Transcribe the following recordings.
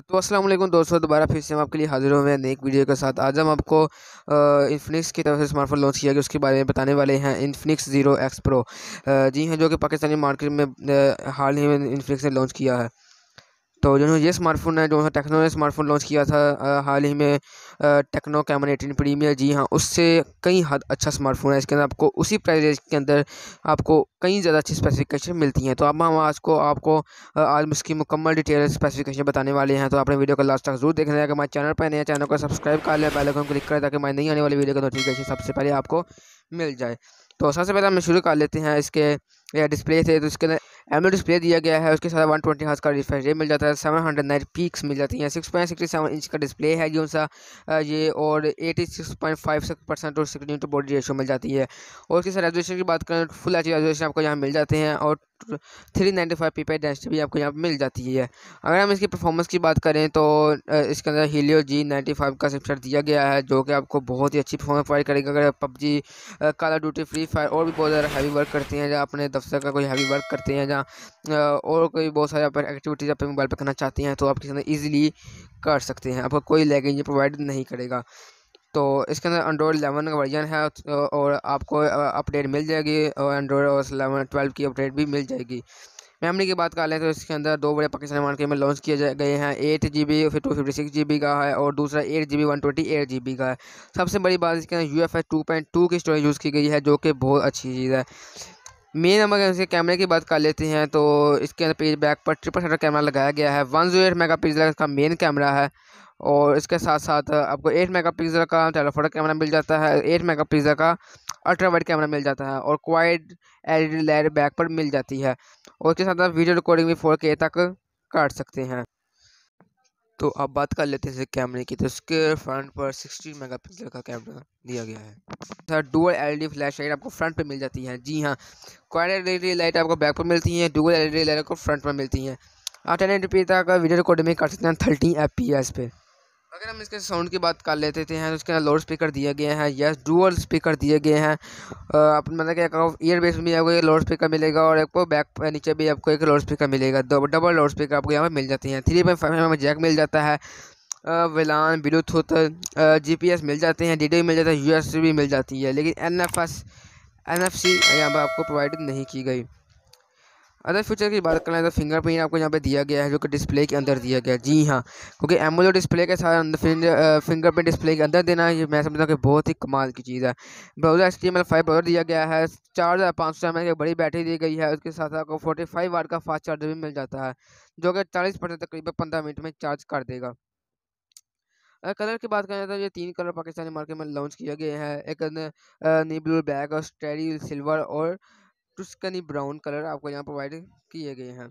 तो असलम दोस्तों दोबारा फिर से हम आपके लिए हाजिर हुए हैं नई वीडियो के साथ आज हम आपको इन्फिनिक्स की तरफ से स्मार्टफोन लॉन्च किया गया उसके बारे में बताने वाले हैं इन्फिनिक्स जीरो एक्स प्रो जी हैं हाँ, जो कि पाकिस्तानी मार्केट में हाल ही में इन्फिनिक्स ने लॉन्च किया है तो जो ये स्मार्टफोन है जो है टेक्नो ने स्मार्टफोन लॉन्च किया था हाल ही में टेक्नो कैमन एटीन प्रीमियर जी हाँ उससे कई हद अच्छा स्मार्टफोन है इसके अंदर आपको उसी प्राइस रेंज के अंदर आपको कई ज़्यादा अच्छी स्पेसिफिकेशन मिलती हैं तो अब हम आज को आपको आज उसकी मुकम्मल डिटेल स्पेसिफिकेशन बताने वाले हैं तो आपने वीडियो का लास्ट तक जरूर देखना है अगर हमारे चैनल पर नया चैनल को सब्सक्राइब कर लें पहले हम क्लिक करें ताकि हमारी नहीं आने वाली वीडियो का नोटिफिकेशन सबसे पहले आपको मिल जाए तो सबसे पहले हम शुरू कर लेते हैं इसके डिस्प्ले थे तो इसके अंदर एम डिस्प्ले दिया गया है उसके साथ 120 ट्वेंटी हाथ का रिफ्रेश रेट मिल जाता है सेवन हंड्रेड नाइन पीक्स मिल जाती हैं six point sixty seven inch का डिस्प्ले है जो सा ये और eighty six point five percent और सिक्स टू बॉडी रेशो मिल जाती है और उसके साथ रेजोलेशन की बात करें फुल एच रेजोलेशन आपको यहाँ मिल जाते हैं और three ninety five PPI density भी आपको यहाँ पर मिल जाती है अगर हम इसकी परफॉर्मेंस की बात करें तो इसके अंदर हीलियो जी नाइन्टी फाइव का चिपसेट दिया गया है जो कि आपको बहुत ही अच्छी परफॉर्मेंस प्रोवाइड करेगा अगर PUBG call of duty free fire और भी बहुत ज़्यादा हैवी वर्क करते हैं या अपने दफ्तर का कोई हैवी वर्क करते हैं या और कोई बहुत सारे आप एक्टिविटीज़ अपने मोबाइल पर करना चाहते हैं तो आप किसी अंदर ईजिली कर सकते हैं आपको कोई लैगेज प्रोवाइड नहीं करेगा तो इसके अंदर एंड्रॉयड एलेवन का वर्जन है तो और आपको अपडेट मिल जाएगी और एंड्रॉयड और एलेवन ट्वेल्व की अपडेट भी मिल जाएगी मेमोरी की बात कर लें तो इसके अंदर दो बड़े पाकिस्तान मार्केट में लॉन्च किए गए हैं एट जी बी फिर two fifty six G B का है और दूसरा eight G B one twenty eight G B का है सबसे बड़ी बात इसके अंदर U F S two point two की स्टोरेज यूज़ की गई है जो कि बहुत अच्छी चीज़ है मेन नंबर इसके कैमरे की बात कर लेते हैं तो इसके अंदर पेज बैक पर ट्रिपल शटर कैमरा लगाया गया है one zero eight megapixel का मेन कैमरा है और इसके साथ साथ आपको एट मेगा पिक्जल का टेलीफोटो कैमरा मिल जाता है एट मेगा पिक्सल का अल्ट्रा वाइड कैमरा मिल जाता है और क्वाइड एल लाइट बैक पर मिल जाती है और इसके साथ आप वीडियो रिकॉर्डिंग भी फोर के तक काट सकते हैं तो अब बात कर लेते हैं कैमरे की तो इसके फ्रंट पर 16 मेगापिक्सल का कैमरा दिया गया है sir dual D flash light आपको फ्रंट पर मिल जाती है जी हाँ ई डी लाइट आपको बैक पर मिलती है डुअल डी लाइट आपको फ्रंट पर मिलती है आप टेन पी तक वीडियो रिकॉर्डिंग कर सकते हैं थर्टीन एफ पे अगर हम इसके साउंड की बात कर लेते थे हैं तो इसके अंदर लाउड स्पीकर दिए गए हैं यस डुअल स्पीकर दिए गए हैं आप मतलब कि एक ईयर बेस में आपको एक लाउड स्पीकर मिलेगा और आपको बैक नीचे भी आपको एक लाउड स्पीकर मिलेगा दो डबल लाउड स्पीकर आपको यहाँ पर मिल जाती हैं three point five M jack मिल जाता है वेलान ब्लूटूथ एस मिल जाते हैं डी मिल जाता है यूएसबी मिल जाती है लेकिन N F S N F C यहाँ पर आपको प्रोवाइड नहीं की गई अदर फीचर की बात करें तो फिंगरप्रिंट आपको यहाँ पे दिया गया है जो कि डिस्प्ले के अंदर दिया गया है जी हाँ क्योंकि एमोलो डिस्प्ले के साथ अंदर फिंगरप्रिंट डिस्प्ले के अंदर देना ये मैं समझता हूँ कि बहुत ही कमाल की चीज़ है browser S T M L five browser दिया गया है चार हज़ार पाँच सौ एम एल की बड़ी बैटरी दी गई है उसके साथ आपको फोर्टी फाइव वाट का फास्ट चार्जर भी मिल जाता है जो कि चालीस परसेंट तकरीबन पंद्रह मिनट में चार्ज कर देगा अगर कलर की बात करें तो ये तीन कलर पाकिस्तानी मार्केट में लॉन्च किया गया है एक नी ब्लू ब्लैक और स्टेरी सिल्वर और टुस्कनी ब्राउन कलर आपको यहाँ प्रोवाइड किए गए हैं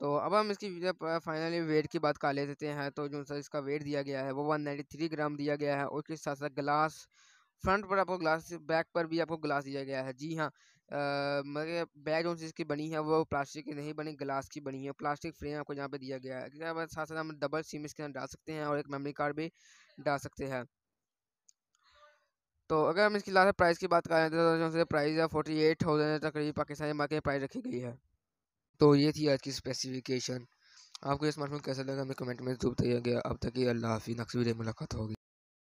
तो अब हम इसकी फाइनली वेट की बात कर ले देते हैं तो जो सा इसका वेट दिया गया है वो वन नाइन्टी थ्री ग्राम दिया गया है और उसके साथ साथ ग्लास फ्रंट पर आपको ग्लास बैक पर भी आपको ग्लास दिया गया है जी हाँ मतलब बैग जो इसकी बनी है वो प्लास्टिक की नहीं बनी ग्लास की बनी है प्लास्टिक फ्रेम आपको यहाँ पे दिया गया है साथ साथ हम डबल सिम इसके अंदर डाल सकते हैं और एक मेमोरी कार्ड भी डाल सकते हैं तो अगर हम इसकी लास्ट प्राइस की बात करें तो प्राइस है फोर्टी एट थाउजेंड तक करीब पाकिस्तानी मार्केट प्राइस रखी गई है तो ये थी आज की स्पेसिफिकेशन आपको ये स्मार्टफोन कैसा लगा हमें कमेंट में जरूर गया अब तक ये अल्लाह हाफी नक्सवीर मुलाकात होगी